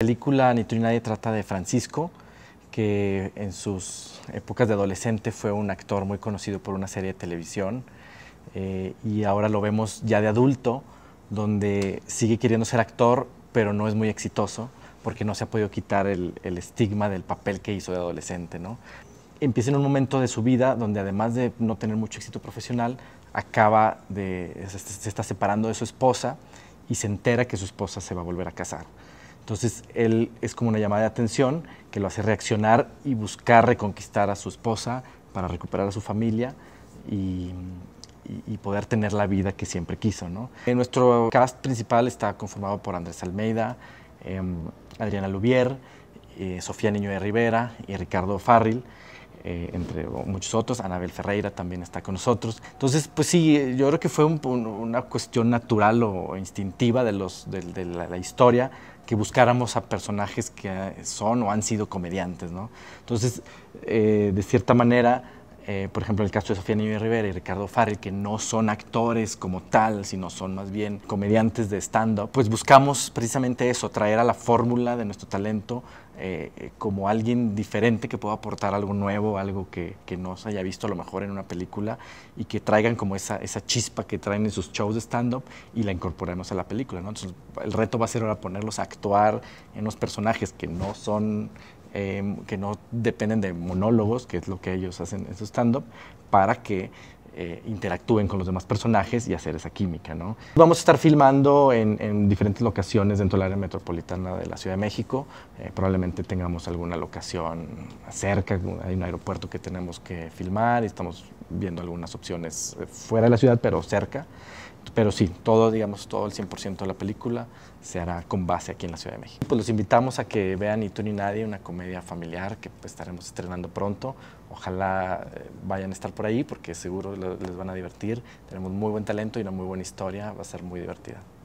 película Ni tú ni nadie trata de Francisco, que en sus épocas de adolescente fue un actor muy conocido por una serie de televisión eh, y ahora lo vemos ya de adulto, donde sigue queriendo ser actor, pero no es muy exitoso porque no se ha podido quitar el, estigma del papel que hizo de adolescente. ¿no? Empieza en un momento de su vida donde además de no tener mucho éxito profesional, acaba de, se está separando de su esposa y se entera que su esposa se va a volver a casar. Entonces él es como una llamada de atención que lo hace reaccionar y buscar reconquistar a su esposa para recuperar a su familia y, poder tener la vida que siempre quiso. ¿no? En nuestro cast principal está conformado por Andrés Almeida, em, Adriana Lubier, eh, Sofía Niño de Rivera y Ricardo Farril. Eh, entre muchos otros, Anabel Ferreira también está con nosotros. Entonces, pues sí, eh, yo creo que fue una cuestión natural o instintiva de, los, la, historia que buscáramos a personajes que eh, son o han sido comediantes, ¿no? Entonces, de cierta manera, eh, por ejemplo, el caso de Sofía Niño Rivera y Ricardo Farrell, que no son actores como tal, sino son más bien comediantes de stand-up, pues buscamos precisamente eso, traer a la fórmula de nuestro talento eh, como alguien diferente que pueda aportar algo nuevo, algo que, que, no se haya visto a lo mejor en una película y que traigan como esa, esa chispa que traen en sus shows de stand-up y la incorporemos a la película. Entonces, el reto va a ser ahora ponerlos a actuar en los personajes que no son Em, que no dependen de monólogos, que es lo que ellos hacen en su stand-up, para que eh, interactúen con los demás personajes y hacer esa química. Vamos a estar filmando en, diferentes locaciones dentro del área metropolitana de la Ciudad de México. Eh, probablemente tengamos alguna locación cerca, hay un aeropuerto que tenemos que filmar y estamos viendo algunas opciones eh, fuera de la ciudad, pero cerca. Pero sí, todo, digamos, todo el 100% de la película se hará con base aquí en la Ciudad de México. Pues los invitamos a que vean Ni tú ni nadie, una comedia familiar que pues, estaremos estrenando pronto. Ojalá eh, vayan a estar por ahí porque seguro les van a divertir. Tenemos muy buen talento y una muy buena historia, va a ser muy divertida.